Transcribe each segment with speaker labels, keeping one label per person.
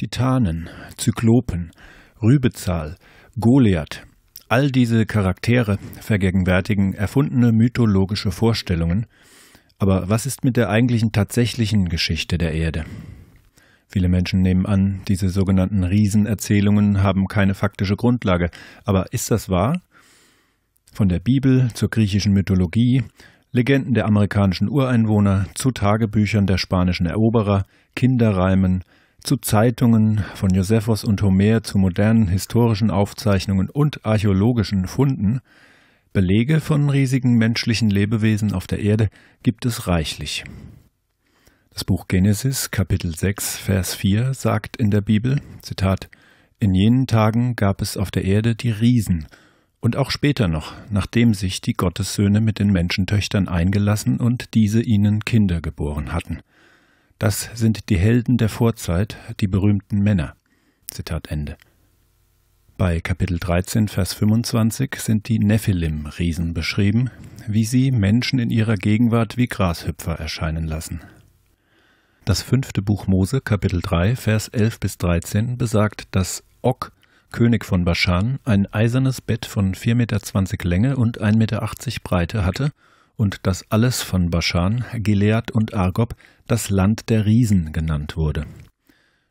Speaker 1: Titanen, Zyklopen, Rübezahl, Goliath, all diese Charaktere vergegenwärtigen erfundene mythologische Vorstellungen, aber was ist mit der eigentlichen tatsächlichen Geschichte der Erde? Viele Menschen nehmen an, diese sogenannten Riesenerzählungen haben keine faktische Grundlage, aber ist das wahr? Von der Bibel zur griechischen Mythologie, Legenden der amerikanischen Ureinwohner zu Tagebüchern der spanischen Eroberer, Kinderreimen, zu Zeitungen von Josephos und Homer zu modernen historischen Aufzeichnungen und archäologischen Funden, Belege von riesigen menschlichen Lebewesen auf der Erde gibt es reichlich. Das Buch Genesis Kapitel 6 Vers 4 sagt in der Bibel, Zitat, In jenen Tagen gab es auf der Erde die Riesen, und auch später noch, nachdem sich die Gottessöhne mit den Menschentöchtern eingelassen und diese ihnen Kinder geboren hatten. Das sind die Helden der Vorzeit, die berühmten Männer. Zitat Ende. Bei Kapitel 13, Vers 25 sind die Nephilim-Riesen beschrieben, wie sie Menschen in ihrer Gegenwart wie Grashüpfer erscheinen lassen. Das fünfte Buch Mose, Kapitel 3, Vers 11 bis 13 besagt, dass Og, König von Baschan, ein eisernes Bett von 4,20 Meter Länge und 1,80 Meter Breite hatte und dass alles von Baschan, Gilead und Argob das Land der Riesen genannt wurde.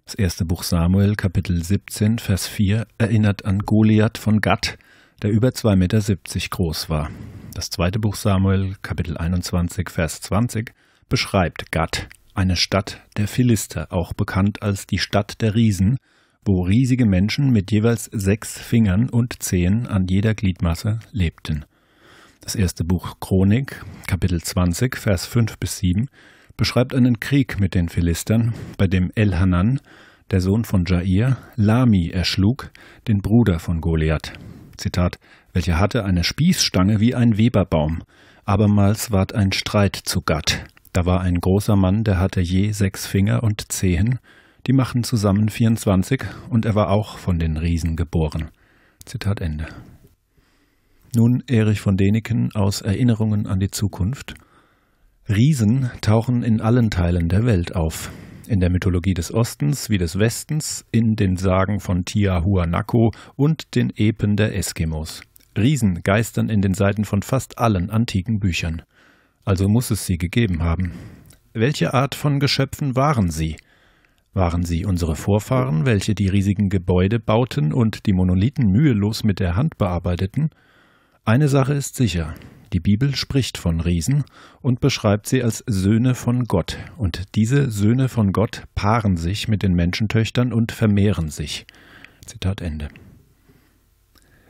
Speaker 1: Das erste Buch Samuel, Kapitel 17, Vers 4, erinnert an Goliath von Gath, der über 2,70 Meter groß war. Das zweite Buch Samuel, Kapitel 21, Vers 20, beschreibt Gath, eine Stadt der Philister, auch bekannt als die Stadt der Riesen, wo riesige Menschen mit jeweils sechs Fingern und Zehen an jeder Gliedmasse lebten. Das erste Buch Chronik, Kapitel 20, Vers 5 bis 7, beschreibt einen Krieg mit den Philistern, bei dem Elhanan, der Sohn von Jair, Lami erschlug, den Bruder von Goliath. Zitat, welcher hatte eine Spießstange wie ein Weberbaum. Abermals ward ein Streit zu Gatt. Da war ein großer Mann, der hatte je sechs Finger und Zehen, die machten zusammen 24 und er war auch von den Riesen geboren. Zitat Ende. Nun Erich von Däniken aus Erinnerungen an die Zukunft. Riesen tauchen in allen Teilen der Welt auf. In der Mythologie des Ostens wie des Westens, in den Sagen von Tiahuanaco und den Epen der Eskimos. Riesen geistern in den Seiten von fast allen antiken Büchern. Also muss es sie gegeben haben. Welche Art von Geschöpfen waren sie? Waren sie unsere Vorfahren, welche die riesigen Gebäude bauten und die Monolithen mühelos mit der Hand bearbeiteten? Eine Sache ist sicher. Die Bibel spricht von Riesen und beschreibt sie als Söhne von Gott. Und diese Söhne von Gott paaren sich mit den Menschentöchtern und vermehren sich. Zitat Ende.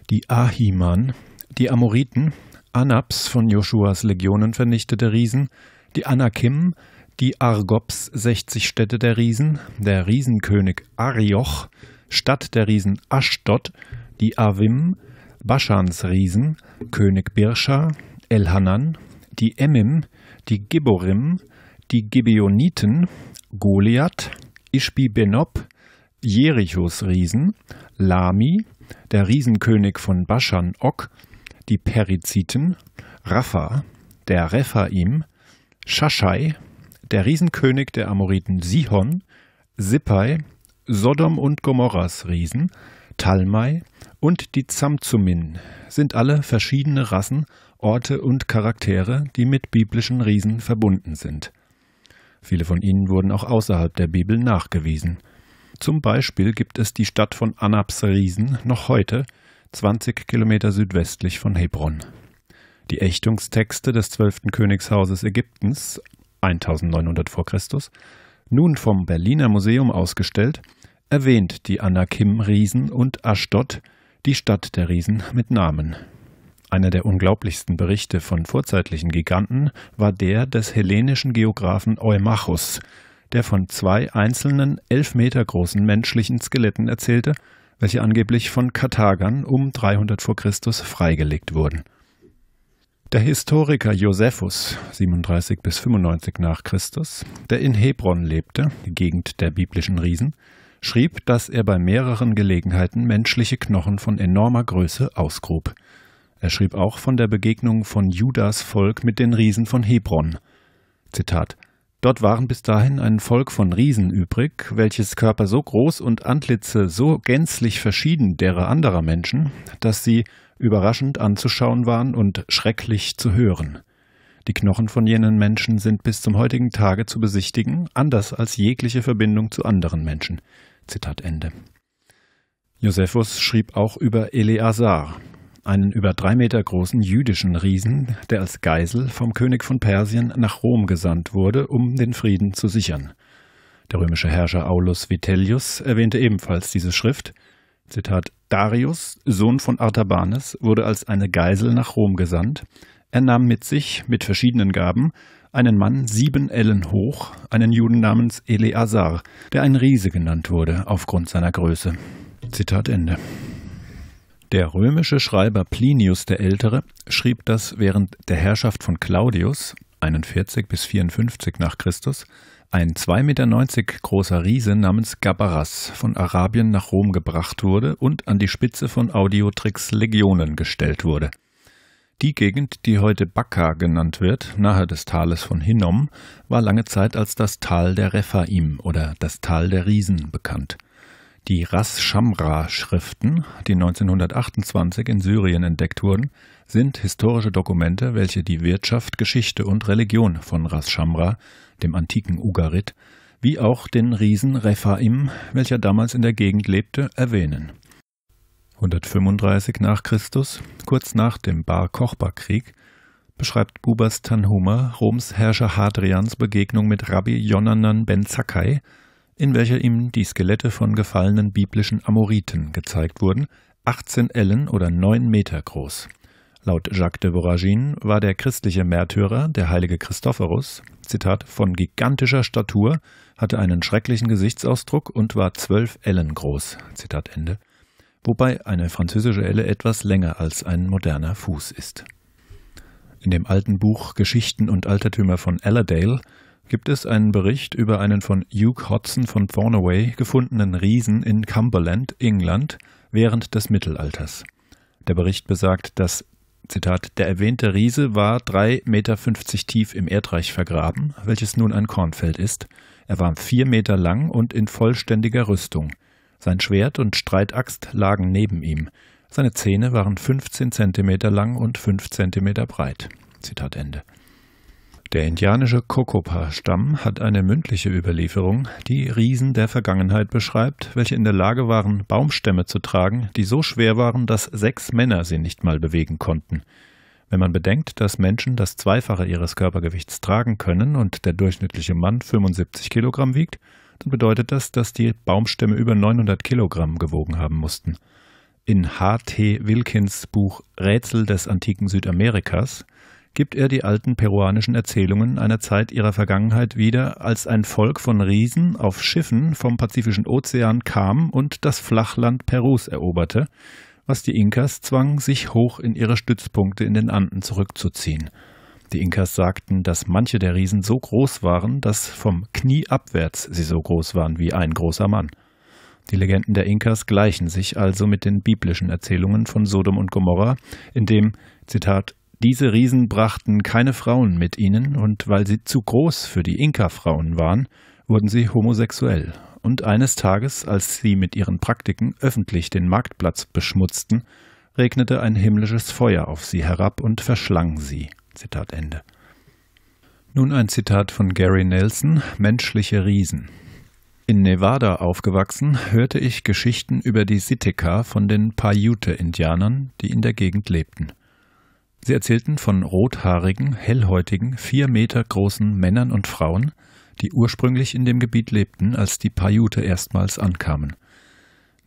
Speaker 1: Die Ahiman, die Amoriten, Anaps von Joshuas Legionen vernichtete Riesen, die Anakim, die Argops 60 Städte der Riesen, der Riesenkönig Arioch, Stadt der Riesen Aschdod, die Avim, Baschans Riesen, König Birscha, Elhanan, die Emmim, die Giborim, die Gibeoniten, Goliath, Ishbi-Benob, Jerichos Riesen, Lami, der Riesenkönig von Baschan Ok, die Periziten, Rapha, der Rephaim, Shashai, der Riesenkönig der Amoriten Sihon, Sippai, Sodom und Gomorras Riesen, Talmai, und die Zamzumin sind alle verschiedene Rassen, Orte und Charaktere, die mit biblischen Riesen verbunden sind. Viele von ihnen wurden auch außerhalb der Bibel nachgewiesen. Zum Beispiel gibt es die Stadt von Anaps Riesen noch heute, 20 Kilometer südwestlich von Hebron. Die Ächtungstexte des 12. Königshauses Ägyptens, 1900 v. Chr., nun vom Berliner Museum ausgestellt, erwähnt die Anakim-Riesen und Aschdod die Stadt der Riesen mit Namen. Einer der unglaublichsten Berichte von vorzeitlichen Giganten war der des hellenischen Geographen Eumachus, der von zwei einzelnen, elf Meter großen menschlichen Skeletten erzählte, welche angeblich von Karthagern um 300 v. Chr. freigelegt wurden. Der Historiker Josephus, 37 bis 95 nach Christus, der in Hebron lebte, Gegend der biblischen Riesen, schrieb, dass er bei mehreren Gelegenheiten menschliche Knochen von enormer Größe ausgrub. Er schrieb auch von der Begegnung von Judas Volk mit den Riesen von Hebron. Zitat Dort waren bis dahin ein Volk von Riesen übrig, welches Körper so groß und Antlitze so gänzlich verschieden derer anderer Menschen, dass sie überraschend anzuschauen waren und schrecklich zu hören. Die Knochen von jenen Menschen sind bis zum heutigen Tage zu besichtigen, anders als jegliche Verbindung zu anderen Menschen. Zitat Ende. Josephus schrieb auch über Eleazar, einen über drei Meter großen jüdischen Riesen, der als Geisel vom König von Persien nach Rom gesandt wurde, um den Frieden zu sichern. Der römische Herrscher Aulus Vitellius erwähnte ebenfalls diese Schrift. Zitat: Darius, Sohn von Artabanes, wurde als eine Geisel nach Rom gesandt. Er nahm mit sich, mit verschiedenen Gaben, einen Mann sieben Ellen hoch, einen Juden namens Eleazar, der ein Riese genannt wurde aufgrund seiner Größe. Zitat Ende. Der römische Schreiber Plinius der Ältere schrieb das während der Herrschaft von Claudius 41 bis 54 nach Christus ein 2,90 Meter großer Riese namens Gabaras von Arabien nach Rom gebracht wurde und an die Spitze von Audiotrix Legionen gestellt wurde. Die Gegend, die heute Bakka genannt wird, nahe des Tales von Hinnom, war lange Zeit als das Tal der Rephaim oder das Tal der Riesen bekannt. Die Ras Shamra-Schriften, die 1928 in Syrien entdeckt wurden, sind historische Dokumente, welche die Wirtschaft, Geschichte und Religion von Ras Shamra, dem antiken Ugarit, wie auch den Riesen Rephaim, welcher damals in der Gegend lebte, erwähnen. 135 nach Christus, kurz nach dem Bar-Kochba-Krieg, beschreibt Bubas Tanhuma Roms Herrscher Hadrians Begegnung mit Rabbi Jonanan ben Zakkai, in welcher ihm die Skelette von gefallenen biblischen Amoriten gezeigt wurden, 18 Ellen oder 9 Meter groß. Laut Jacques de Voragine war der christliche Märtyrer, der heilige Christophorus, Zitat, von gigantischer Statur, hatte einen schrecklichen Gesichtsausdruck und war zwölf Ellen groß, Zitat Ende, wobei eine französische Elle etwas länger als ein moderner Fuß ist. In dem alten Buch Geschichten und Altertümer von Allerdale gibt es einen Bericht über einen von Hugh Hodson von Thornaway gefundenen Riesen in Cumberland, England, während des Mittelalters. Der Bericht besagt, dass Zitat, der erwähnte Riese war 3,50 Meter tief im Erdreich vergraben, welches nun ein Kornfeld ist. Er war vier Meter lang und in vollständiger Rüstung. Sein Schwert und Streitaxt lagen neben ihm. Seine Zähne waren 15 Zentimeter lang und 5 Zentimeter breit. Zitat Ende. Der indianische Kokopa-Stamm hat eine mündliche Überlieferung, die Riesen der Vergangenheit beschreibt, welche in der Lage waren, Baumstämme zu tragen, die so schwer waren, dass sechs Männer sie nicht mal bewegen konnten. Wenn man bedenkt, dass Menschen das Zweifache ihres Körpergewichts tragen können und der durchschnittliche Mann 75 Kilogramm wiegt, dann bedeutet das, dass die Baumstämme über 900 Kilogramm gewogen haben mussten. In H.T. Wilkins Buch Rätsel des antiken Südamerikas gibt er die alten peruanischen Erzählungen einer Zeit ihrer Vergangenheit wieder, als ein Volk von Riesen auf Schiffen vom Pazifischen Ozean kam und das Flachland Perus eroberte, was die Inkas zwang, sich hoch in ihre Stützpunkte in den Anden zurückzuziehen. Die Inkas sagten, dass manche der Riesen so groß waren, dass vom Knie abwärts sie so groß waren wie ein großer Mann. Die Legenden der Inkas gleichen sich also mit den biblischen Erzählungen von Sodom und Gomorra, in dem, Zitat, diese Riesen brachten keine Frauen mit ihnen und weil sie zu groß für die Inka-Frauen waren, wurden sie homosexuell. Und eines Tages, als sie mit ihren Praktiken öffentlich den Marktplatz beschmutzten, regnete ein himmlisches Feuer auf sie herab und verschlang sie. Zitat Ende. Nun ein Zitat von Gary Nelson, Menschliche Riesen. In Nevada aufgewachsen, hörte ich Geschichten über die Sitika von den Paiute-Indianern, die in der Gegend lebten. Sie erzählten von rothaarigen, hellhäutigen, vier Meter großen Männern und Frauen, die ursprünglich in dem Gebiet lebten, als die Paiute erstmals ankamen.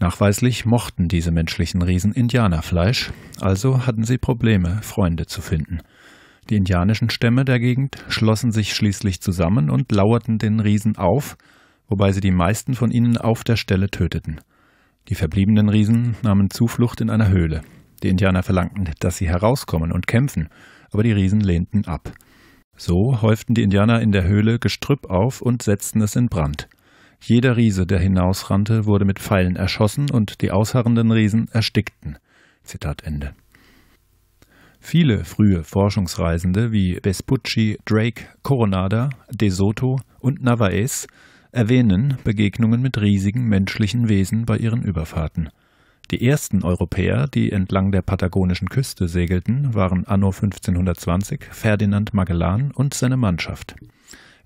Speaker 1: Nachweislich mochten diese menschlichen Riesen Indianerfleisch, also hatten sie Probleme, Freunde zu finden. Die indianischen Stämme der Gegend schlossen sich schließlich zusammen und lauerten den Riesen auf, wobei sie die meisten von ihnen auf der Stelle töteten. Die verbliebenen Riesen nahmen Zuflucht in einer Höhle. Die Indianer verlangten, dass sie herauskommen und kämpfen, aber die Riesen lehnten ab. So häuften die Indianer in der Höhle Gestrüpp auf und setzten es in Brand. Jeder Riese, der hinausrannte, wurde mit Pfeilen erschossen und die ausharrenden Riesen erstickten. Zitat Ende. Viele frühe Forschungsreisende wie Vespucci, Drake, Coronada, De Soto und Navaez erwähnen Begegnungen mit riesigen menschlichen Wesen bei ihren Überfahrten. Die ersten Europäer, die entlang der patagonischen Küste segelten, waren anno 1520 Ferdinand Magellan und seine Mannschaft.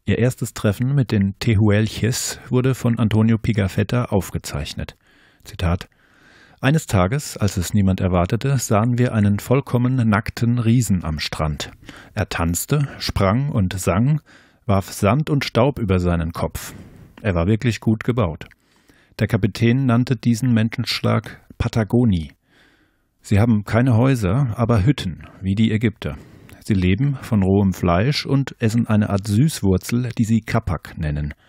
Speaker 1: Ihr erstes Treffen mit den Tehuelches wurde von Antonio Pigafetta aufgezeichnet. Zitat eines Tages, als es niemand erwartete, sahen wir einen vollkommen nackten Riesen am Strand. Er tanzte, sprang und sang, warf Sand und Staub über seinen Kopf. Er war wirklich gut gebaut. Der Kapitän nannte diesen Menschenschlag Patagoni. Sie haben keine Häuser, aber Hütten, wie die Ägypter. Sie leben von rohem Fleisch und essen eine Art Süßwurzel, die sie Kapak nennen –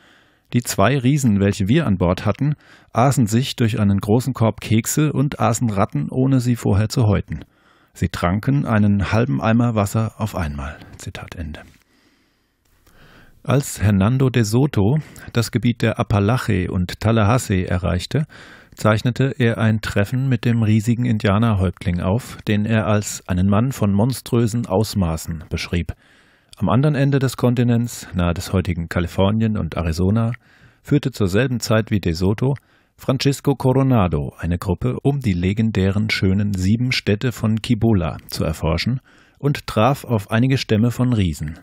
Speaker 1: die zwei Riesen, welche wir an Bord hatten, aßen sich durch einen großen Korb Kekse und aßen Ratten, ohne sie vorher zu häuten. Sie tranken einen halben Eimer Wasser auf einmal. Zitat Ende. Als Hernando de Soto das Gebiet der Apalache und Tallahassee erreichte, zeichnete er ein Treffen mit dem riesigen Indianerhäuptling auf, den er als einen Mann von monströsen Ausmaßen beschrieb – am anderen Ende des Kontinents, nahe des heutigen Kalifornien und Arizona, führte zur selben Zeit wie De Soto Francisco Coronado eine Gruppe, um die legendären schönen sieben Städte von Kibola zu erforschen und traf auf einige Stämme von Riesen.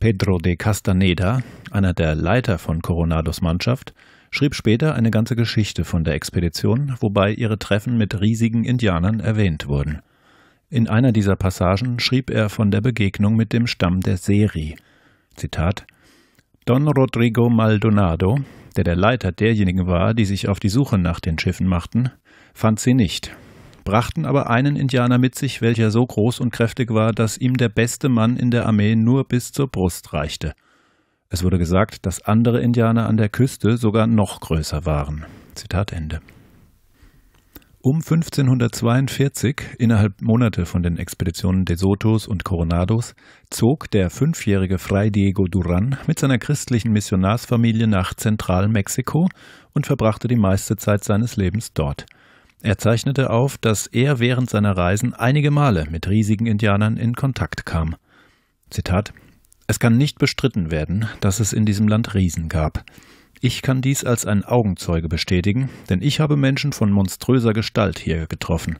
Speaker 1: Pedro de Castaneda, einer der Leiter von Coronados Mannschaft, schrieb später eine ganze Geschichte von der Expedition, wobei ihre Treffen mit riesigen Indianern erwähnt wurden. In einer dieser Passagen schrieb er von der Begegnung mit dem Stamm der Seri. Zitat Don Rodrigo Maldonado, der der Leiter derjenigen war, die sich auf die Suche nach den Schiffen machten, fand sie nicht, brachten aber einen Indianer mit sich, welcher so groß und kräftig war, dass ihm der beste Mann in der Armee nur bis zur Brust reichte. Es wurde gesagt, dass andere Indianer an der Küste sogar noch größer waren. Zitat Ende. Um 1542, innerhalb Monate von den Expeditionen de Sotos und Coronados, zog der fünfjährige Fray Diego Duran mit seiner christlichen Missionarsfamilie nach Zentralmexiko und verbrachte die meiste Zeit seines Lebens dort. Er zeichnete auf, dass er während seiner Reisen einige Male mit riesigen Indianern in Kontakt kam. Zitat Es kann nicht bestritten werden, dass es in diesem Land Riesen gab. Ich kann dies als ein Augenzeuge bestätigen, denn ich habe Menschen von monströser Gestalt hier getroffen.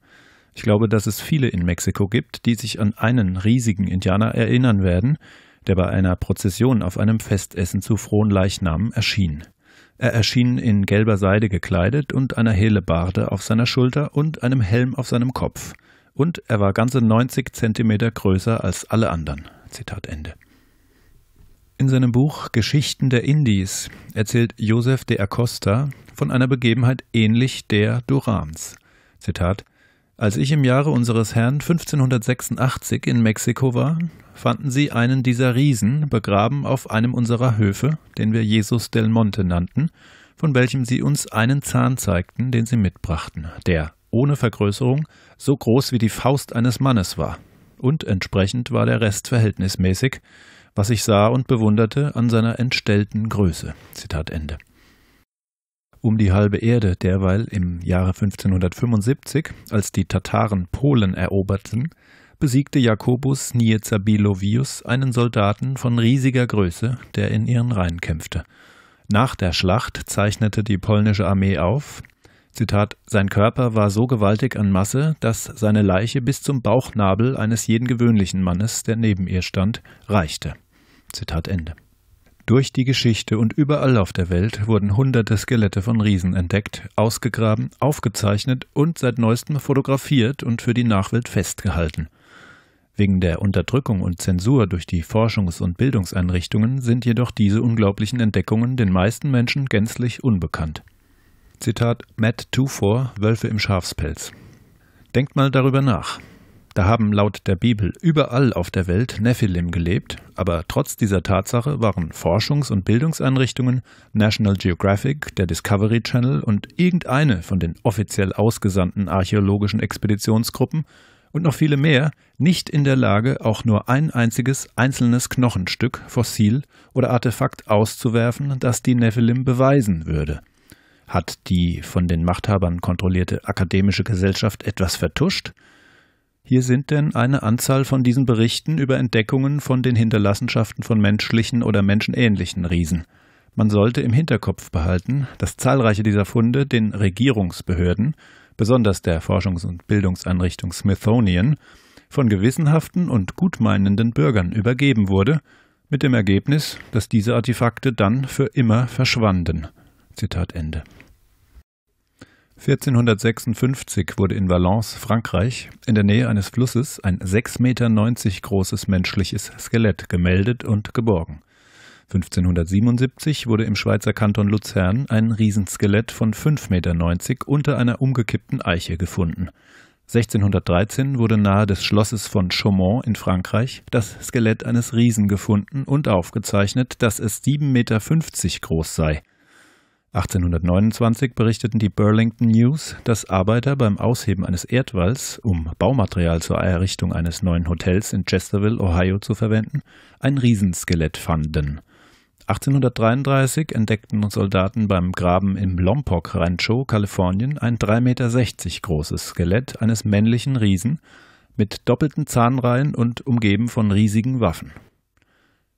Speaker 1: Ich glaube, dass es viele in Mexiko gibt, die sich an einen riesigen Indianer erinnern werden, der bei einer Prozession auf einem Festessen zu frohen Leichnamen erschien. Er erschien in gelber Seide gekleidet und einer Helebarde auf seiner Schulter und einem Helm auf seinem Kopf. Und er war ganze 90 Zentimeter größer als alle anderen. Zitat Ende. In seinem Buch Geschichten der Indies erzählt Josef de Acosta von einer Begebenheit ähnlich der Durans. Zitat: Als ich im Jahre unseres Herrn 1586 in Mexiko war, fanden sie einen dieser Riesen begraben auf einem unserer Höfe, den wir Jesus del Monte nannten, von welchem sie uns einen Zahn zeigten, den sie mitbrachten, der ohne Vergrößerung so groß wie die Faust eines Mannes war. Und entsprechend war der Rest verhältnismäßig, was ich sah und bewunderte an seiner entstellten Größe. Zitat Ende. Um die halbe Erde derweil im Jahre 1575, als die Tataren Polen eroberten, besiegte Jakobus Niezabilovius einen Soldaten von riesiger Größe, der in ihren Reihen kämpfte. Nach der Schlacht zeichnete die polnische Armee auf, Zitat, sein Körper war so gewaltig an Masse, dass seine Leiche bis zum Bauchnabel eines jeden gewöhnlichen Mannes, der neben ihr stand, reichte. Zitat Ende. Durch die Geschichte und überall auf der Welt wurden hunderte Skelette von Riesen entdeckt, ausgegraben, aufgezeichnet und seit neuestem fotografiert und für die Nachwelt festgehalten. Wegen der Unterdrückung und Zensur durch die Forschungs- und Bildungseinrichtungen sind jedoch diese unglaublichen Entdeckungen den meisten Menschen gänzlich unbekannt. Zitat Matt Tufor, Wölfe im Schafspelz. Denkt mal darüber nach. Da haben laut der Bibel überall auf der Welt Nephilim gelebt, aber trotz dieser Tatsache waren Forschungs- und Bildungseinrichtungen, National Geographic, der Discovery Channel und irgendeine von den offiziell ausgesandten archäologischen Expeditionsgruppen und noch viele mehr nicht in der Lage, auch nur ein einziges einzelnes Knochenstück, Fossil oder Artefakt auszuwerfen, das die Nephilim beweisen würde. Hat die von den Machthabern kontrollierte akademische Gesellschaft etwas vertuscht? Hier sind denn eine Anzahl von diesen Berichten über Entdeckungen von den Hinterlassenschaften von menschlichen oder menschenähnlichen Riesen. Man sollte im Hinterkopf behalten, dass zahlreiche dieser Funde den Regierungsbehörden, besonders der Forschungs- und Bildungseinrichtung Smithsonian, von gewissenhaften und gutmeinenden Bürgern übergeben wurde, mit dem Ergebnis, dass diese Artefakte dann für immer verschwanden. Zitat Ende. 1456 wurde in Valence, Frankreich, in der Nähe eines Flusses ein 6,90 Meter großes menschliches Skelett gemeldet und geborgen. 1577 wurde im Schweizer Kanton Luzern ein Riesenskelett von 5,90 Meter unter einer umgekippten Eiche gefunden. 1613 wurde nahe des Schlosses von Chaumont in Frankreich das Skelett eines Riesen gefunden und aufgezeichnet, dass es 7,50 Meter groß sei. 1829 berichteten die Burlington News, dass Arbeiter beim Ausheben eines Erdwalls, um Baumaterial zur Errichtung eines neuen Hotels in Chesterville, Ohio zu verwenden, ein Riesenskelett fanden. 1833 entdeckten Soldaten beim Graben im Lompoc Rancho, Kalifornien, ein 3,60 Meter großes Skelett eines männlichen Riesen mit doppelten Zahnreihen und umgeben von riesigen Waffen.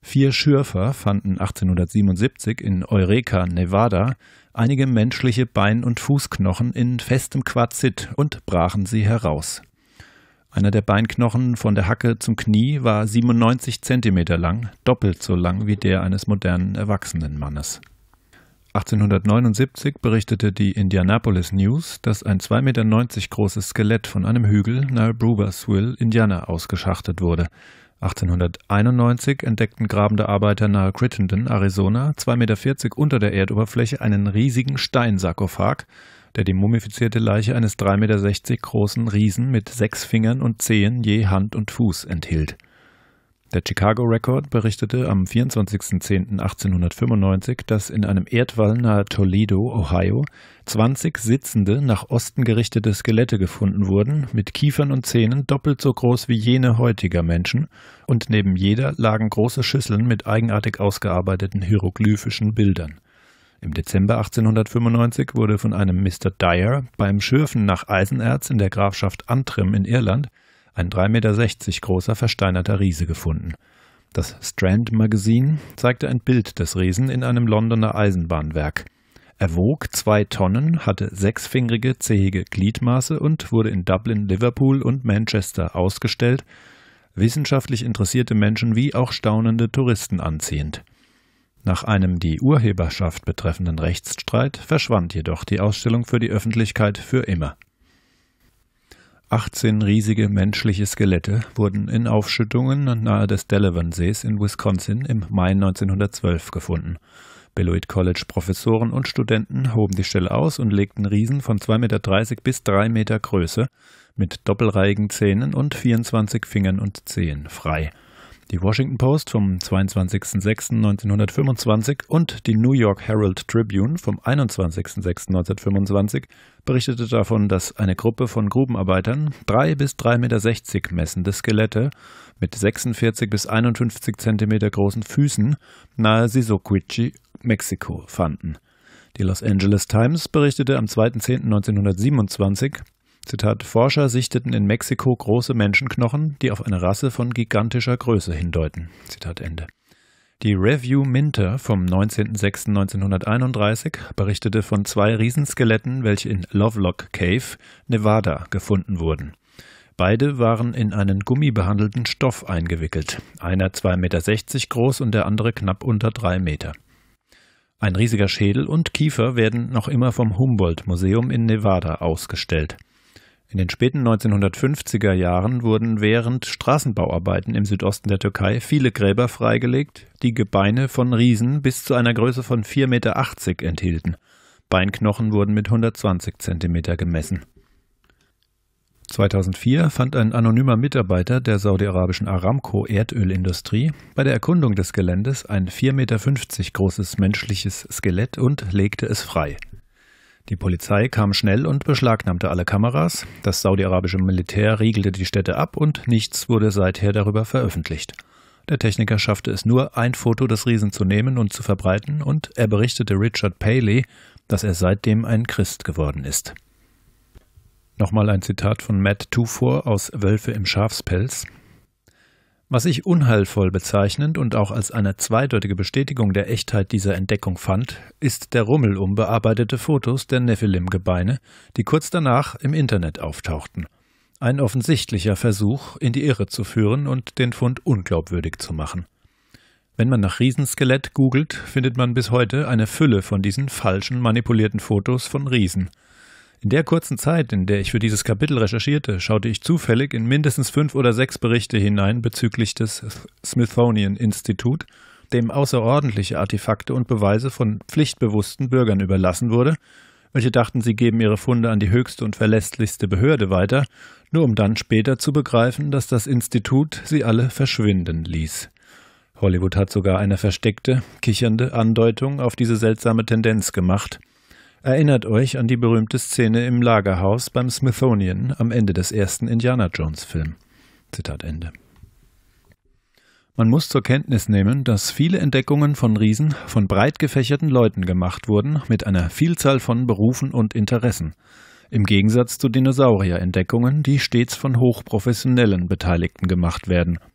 Speaker 1: Vier Schürfer fanden 1877 in Eureka, Nevada, einige menschliche Bein- und Fußknochen in festem Quarzit und brachen sie heraus. Einer der Beinknochen von der Hacke zum Knie war 97 cm lang, doppelt so lang wie der eines modernen erwachsenen Mannes. 1879 berichtete die Indianapolis News, dass ein 2,90 Meter großes Skelett von einem Hügel nahe Brewersville, Indiana, ausgeschachtet wurde. 1891 entdeckten grabende Arbeiter nahe Crittenden, Arizona, 2,40 Meter unter der Erdoberfläche einen riesigen Steinsarkophag, der die mumifizierte Leiche eines 3,60 Meter großen Riesen mit sechs Fingern und Zehen je Hand und Fuß enthielt. Der Chicago Record berichtete am 24.10.1895, dass in einem Erdwall nahe Toledo, Ohio, 20 sitzende, nach Osten gerichtete Skelette gefunden wurden, mit Kiefern und Zähnen doppelt so groß wie jene heutiger Menschen, und neben jeder lagen große Schüsseln mit eigenartig ausgearbeiteten hieroglyphischen Bildern. Im Dezember 1895 wurde von einem Mr. Dyer beim Schürfen nach Eisenerz in der Grafschaft Antrim in Irland ein 3,60 Meter großer versteinerter Riese gefunden. Das Strand Magazine zeigte ein Bild des Riesen in einem Londoner Eisenbahnwerk. Er wog zwei Tonnen, hatte sechsfingrige, zähige Gliedmaße und wurde in Dublin, Liverpool und Manchester ausgestellt, wissenschaftlich interessierte Menschen wie auch staunende Touristen anziehend. Nach einem die Urheberschaft betreffenden Rechtsstreit verschwand jedoch die Ausstellung für die Öffentlichkeit für immer. 18 riesige menschliche Skelette wurden in Aufschüttungen nahe des Delavan-Sees in Wisconsin im Mai 1912 gefunden. Beloit College Professoren und Studenten hoben die Stelle aus und legten Riesen von 2,30 Meter bis 3 Meter Größe mit doppelreihigen Zähnen und 24 Fingern und Zehen frei. Die Washington Post vom 22.06.1925 und die New York Herald Tribune vom 21.06.1925 berichtete davon, dass eine Gruppe von Grubenarbeitern drei bis drei Meter sechzig messende Skelette mit 46 bis 51 Zentimeter großen Füßen nahe Sisoquichi, Mexiko, fanden. Die Los Angeles Times berichtete am 2.10.1927, Zitat, Forscher sichteten in Mexiko große Menschenknochen, die auf eine Rasse von gigantischer Größe hindeuten. Zitat Ende. Die Review Minter vom 19.06.1931 berichtete von zwei Riesenskeletten, welche in Lovelock Cave, Nevada, gefunden wurden. Beide waren in einen gummibehandelten Stoff eingewickelt, einer 2,60 Meter groß und der andere knapp unter 3 Meter. Ein riesiger Schädel und Kiefer werden noch immer vom Humboldt-Museum in Nevada ausgestellt. In den späten 1950er Jahren wurden während Straßenbauarbeiten im Südosten der Türkei viele Gräber freigelegt, die Gebeine von Riesen bis zu einer Größe von 4,80 Meter enthielten. Beinknochen wurden mit 120 Zentimeter gemessen. 2004 fand ein anonymer Mitarbeiter der saudi-arabischen Aramco-Erdölindustrie bei der Erkundung des Geländes ein 4,50 Meter großes menschliches Skelett und legte es frei. Die Polizei kam schnell und beschlagnahmte alle Kameras, das saudi-arabische Militär riegelte die Städte ab und nichts wurde seither darüber veröffentlicht. Der Techniker schaffte es nur, ein Foto des Riesen zu nehmen und zu verbreiten, und er berichtete Richard Paley, dass er seitdem ein Christ geworden ist. Nochmal ein Zitat von Matt Tufor aus Wölfe im Schafspelz. Was ich unheilvoll bezeichnend und auch als eine zweideutige Bestätigung der Echtheit dieser Entdeckung fand, ist der Rummel um bearbeitete Fotos der Nephilim-Gebeine, die kurz danach im Internet auftauchten. Ein offensichtlicher Versuch, in die Irre zu führen und den Fund unglaubwürdig zu machen. Wenn man nach Riesenskelett googelt, findet man bis heute eine Fülle von diesen falschen, manipulierten Fotos von Riesen – in der kurzen Zeit, in der ich für dieses Kapitel recherchierte, schaute ich zufällig in mindestens fünf oder sechs Berichte hinein bezüglich des Smithsonian Institute, dem außerordentliche Artefakte und Beweise von pflichtbewussten Bürgern überlassen wurde, welche dachten, sie geben ihre Funde an die höchste und verlässlichste Behörde weiter, nur um dann später zu begreifen, dass das Institut sie alle verschwinden ließ. Hollywood hat sogar eine versteckte, kichernde Andeutung auf diese seltsame Tendenz gemacht – Erinnert euch an die berühmte Szene im Lagerhaus beim Smithsonian am Ende des ersten Indiana Jones Film. Zitat Ende. Man muss zur Kenntnis nehmen, dass viele Entdeckungen von Riesen von breit gefächerten Leuten gemacht wurden, mit einer Vielzahl von Berufen und Interessen. Im Gegensatz zu Dinosaurierentdeckungen, die stets von hochprofessionellen Beteiligten gemacht werden –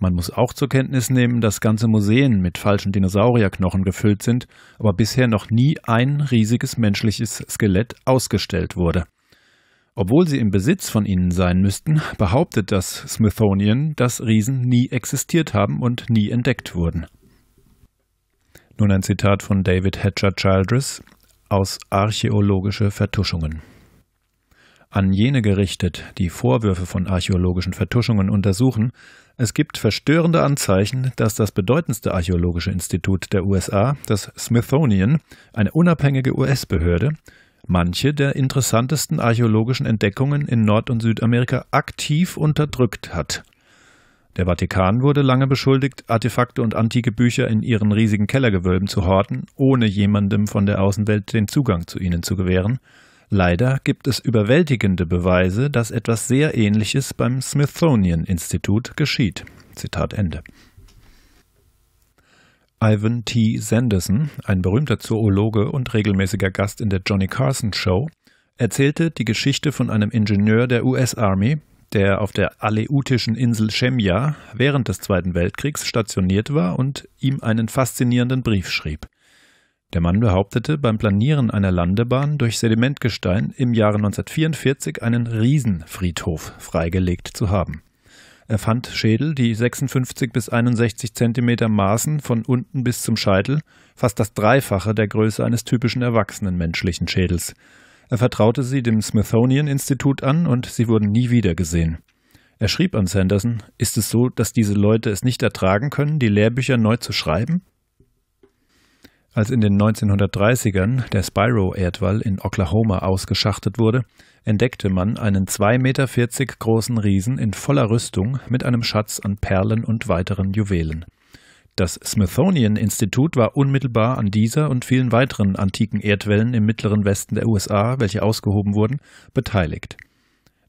Speaker 1: man muss auch zur Kenntnis nehmen, dass ganze Museen mit falschen Dinosaurierknochen gefüllt sind, aber bisher noch nie ein riesiges menschliches Skelett ausgestellt wurde. Obwohl sie im Besitz von ihnen sein müssten, behauptet das Smithsonian, dass Riesen nie existiert haben und nie entdeckt wurden. Nun ein Zitat von David Hatcher Childress aus Archäologische Vertuschungen an jene gerichtet, die Vorwürfe von archäologischen Vertuschungen untersuchen, es gibt verstörende Anzeichen, dass das bedeutendste archäologische Institut der USA, das Smithsonian, eine unabhängige US-Behörde, manche der interessantesten archäologischen Entdeckungen in Nord- und Südamerika aktiv unterdrückt hat. Der Vatikan wurde lange beschuldigt, Artefakte und antike Bücher in ihren riesigen Kellergewölben zu horten, ohne jemandem von der Außenwelt den Zugang zu ihnen zu gewähren, Leider gibt es überwältigende Beweise, dass etwas sehr Ähnliches beim Smithsonian Institut geschieht. Zitat Ende. Ivan T. Sanderson, ein berühmter Zoologe und regelmäßiger Gast in der Johnny Carson Show, erzählte die Geschichte von einem Ingenieur der US Army, der auf der aleutischen Insel Schemja während des Zweiten Weltkriegs stationiert war und ihm einen faszinierenden Brief schrieb. Der Mann behauptete, beim Planieren einer Landebahn durch Sedimentgestein im Jahre 1944 einen Riesenfriedhof freigelegt zu haben. Er fand Schädel, die 56 bis 61 Zentimeter maßen, von unten bis zum Scheitel, fast das Dreifache der Größe eines typischen erwachsenen menschlichen Schädels. Er vertraute sie dem Smithsonian Institut an und sie wurden nie wieder gesehen. Er schrieb an Sanderson, ist es so, dass diese Leute es nicht ertragen können, die Lehrbücher neu zu schreiben? Als in den 1930ern der Spyro-Erdwall in Oklahoma ausgeschachtet wurde, entdeckte man einen 2,40 Meter großen Riesen in voller Rüstung mit einem Schatz an Perlen und weiteren Juwelen. Das Smithsonian Institut war unmittelbar an dieser und vielen weiteren antiken Erdwellen im mittleren Westen der USA, welche ausgehoben wurden, beteiligt.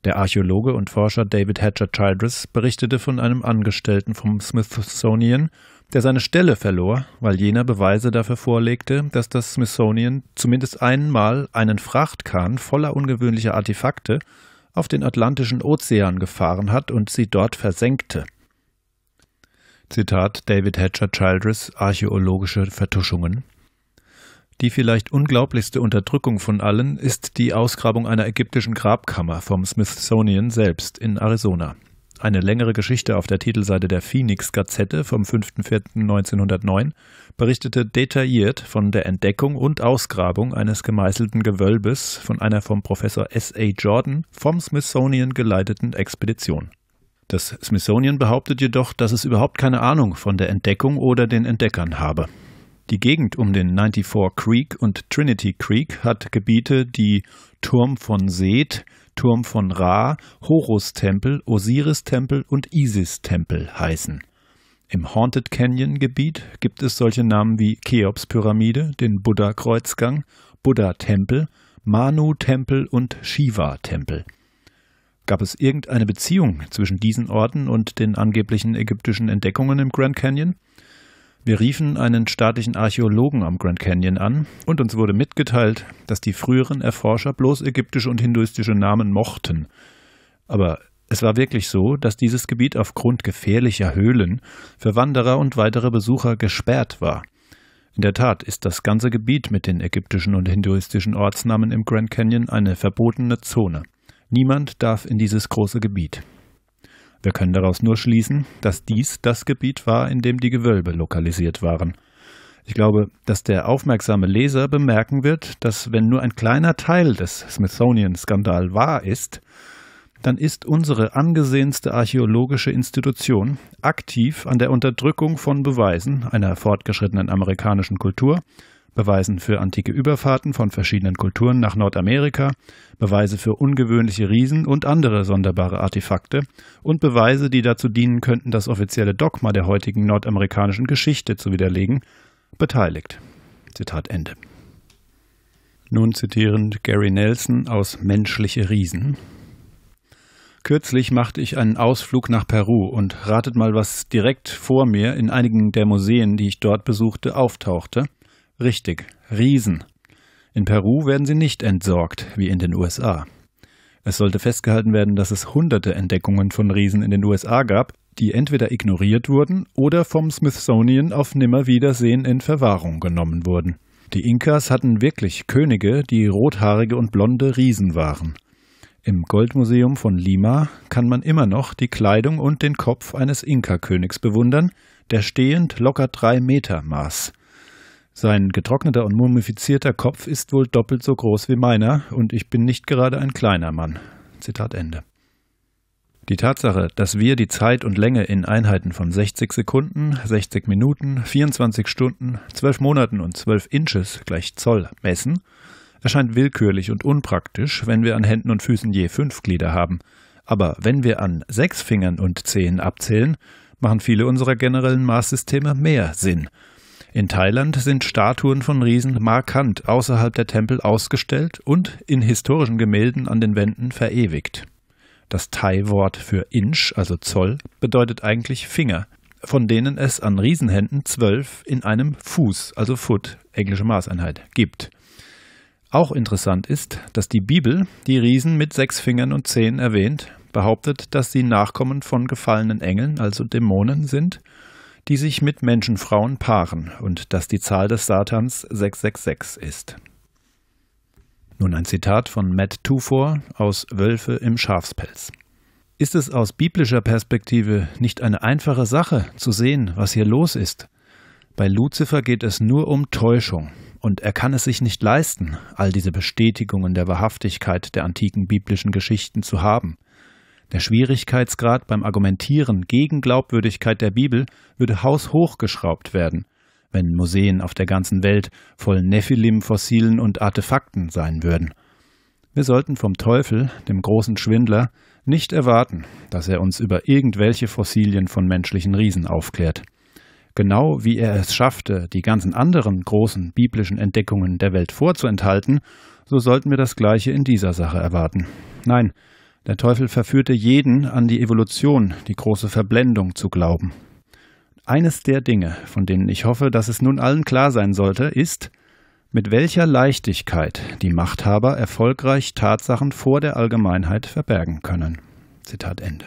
Speaker 1: Der Archäologe und Forscher David Hatcher Childress berichtete von einem Angestellten vom Smithsonian der seine Stelle verlor, weil jener Beweise dafür vorlegte, dass das Smithsonian zumindest einmal einen Frachtkahn voller ungewöhnlicher Artefakte auf den Atlantischen Ozean gefahren hat und sie dort versenkte. Zitat David Hatcher Childress Archäologische Vertuschungen die vielleicht unglaublichste Unterdrückung von allen ist die Ausgrabung einer ägyptischen Grabkammer vom Smithsonian selbst in Arizona eine längere Geschichte auf der Titelseite der Phoenix Gazette vom 5.4.1909 berichtete detailliert von der Entdeckung und Ausgrabung eines gemeißelten Gewölbes von einer vom Professor S. A. Jordan vom Smithsonian geleiteten Expedition. Das Smithsonian behauptet jedoch, dass es überhaupt keine Ahnung von der Entdeckung oder den Entdeckern habe. Die Gegend um den 94 Creek und Trinity Creek hat Gebiete, die Turm von Seet, Turm von Ra Horus-Tempel, Osiris-Tempel und Isis-Tempel heißen. Im Haunted Canyon-Gebiet gibt es solche Namen wie Cheops-Pyramide, den Buddha-Kreuzgang, Buddha-Tempel, Manu-Tempel und Shiva-Tempel. Gab es irgendeine Beziehung zwischen diesen Orten und den angeblichen ägyptischen Entdeckungen im Grand Canyon? Wir riefen einen staatlichen Archäologen am Grand Canyon an und uns wurde mitgeteilt, dass die früheren Erforscher bloß ägyptische und hinduistische Namen mochten. Aber es war wirklich so, dass dieses Gebiet aufgrund gefährlicher Höhlen für Wanderer und weitere Besucher gesperrt war. In der Tat ist das ganze Gebiet mit den ägyptischen und hinduistischen Ortsnamen im Grand Canyon eine verbotene Zone. Niemand darf in dieses große Gebiet. Wir können daraus nur schließen, dass dies das Gebiet war, in dem die Gewölbe lokalisiert waren. Ich glaube, dass der aufmerksame Leser bemerken wird, dass wenn nur ein kleiner Teil des Smithsonian-Skandal wahr ist, dann ist unsere angesehenste archäologische Institution aktiv an der Unterdrückung von Beweisen einer fortgeschrittenen amerikanischen Kultur Beweisen für antike Überfahrten von verschiedenen Kulturen nach Nordamerika, Beweise für ungewöhnliche Riesen und andere sonderbare Artefakte und Beweise, die dazu dienen könnten, das offizielle Dogma der heutigen nordamerikanischen Geschichte zu widerlegen, beteiligt. Zitat Ende. Nun zitierend Gary Nelson aus Menschliche Riesen. Kürzlich machte ich einen Ausflug nach Peru und ratet mal, was direkt vor mir in einigen der Museen, die ich dort besuchte, auftauchte – Richtig, Riesen. In Peru werden sie nicht entsorgt, wie in den USA. Es sollte festgehalten werden, dass es hunderte Entdeckungen von Riesen in den USA gab, die entweder ignoriert wurden oder vom Smithsonian auf Nimmerwiedersehen in Verwahrung genommen wurden. Die Inkas hatten wirklich Könige, die rothaarige und blonde Riesen waren. Im Goldmuseum von Lima kann man immer noch die Kleidung und den Kopf eines Inka-Königs bewundern, der stehend locker drei Meter maß. Sein getrockneter und mumifizierter Kopf ist wohl doppelt so groß wie meiner, und ich bin nicht gerade ein kleiner Mann. Zitat Ende. Die Tatsache, dass wir die Zeit und Länge in Einheiten von 60 Sekunden, 60 Minuten, 24 Stunden, 12 Monaten und 12 Inches gleich Zoll messen, erscheint willkürlich und unpraktisch, wenn wir an Händen und Füßen je fünf Glieder haben. Aber wenn wir an sechs Fingern und Zehen abzählen, machen viele unserer generellen Maßsysteme mehr Sinn. In Thailand sind Statuen von Riesen markant außerhalb der Tempel ausgestellt und in historischen Gemälden an den Wänden verewigt. Das Thai-Wort für Inch, also Zoll, bedeutet eigentlich Finger, von denen es an Riesenhänden zwölf in einem Fuß, also Foot, englische Maßeinheit, gibt. Auch interessant ist, dass die Bibel die Riesen mit sechs Fingern und Zehen erwähnt, behauptet, dass sie Nachkommen von gefallenen Engeln, also Dämonen, sind die sich mit Menschenfrauen paaren und dass die Zahl des Satans 666 ist. Nun ein Zitat von Matt Tufor aus Wölfe im Schafspelz. Ist es aus biblischer Perspektive nicht eine einfache Sache zu sehen, was hier los ist? Bei Luzifer geht es nur um Täuschung, und er kann es sich nicht leisten, all diese Bestätigungen der Wahrhaftigkeit der antiken biblischen Geschichten zu haben. Der Schwierigkeitsgrad beim Argumentieren gegen Glaubwürdigkeit der Bibel würde haushoch geschraubt werden, wenn Museen auf der ganzen Welt voll Nephilim-Fossilen und Artefakten sein würden. Wir sollten vom Teufel, dem großen Schwindler, nicht erwarten, dass er uns über irgendwelche Fossilien von menschlichen Riesen aufklärt. Genau wie er es schaffte, die ganzen anderen großen biblischen Entdeckungen der Welt vorzuenthalten, so sollten wir das Gleiche in dieser Sache erwarten. Nein, der Teufel verführte jeden an die Evolution, die große Verblendung zu glauben. Eines der Dinge, von denen ich hoffe, dass es nun allen klar sein sollte, ist, mit welcher Leichtigkeit die Machthaber erfolgreich Tatsachen vor der Allgemeinheit verbergen können. Zitat Ende.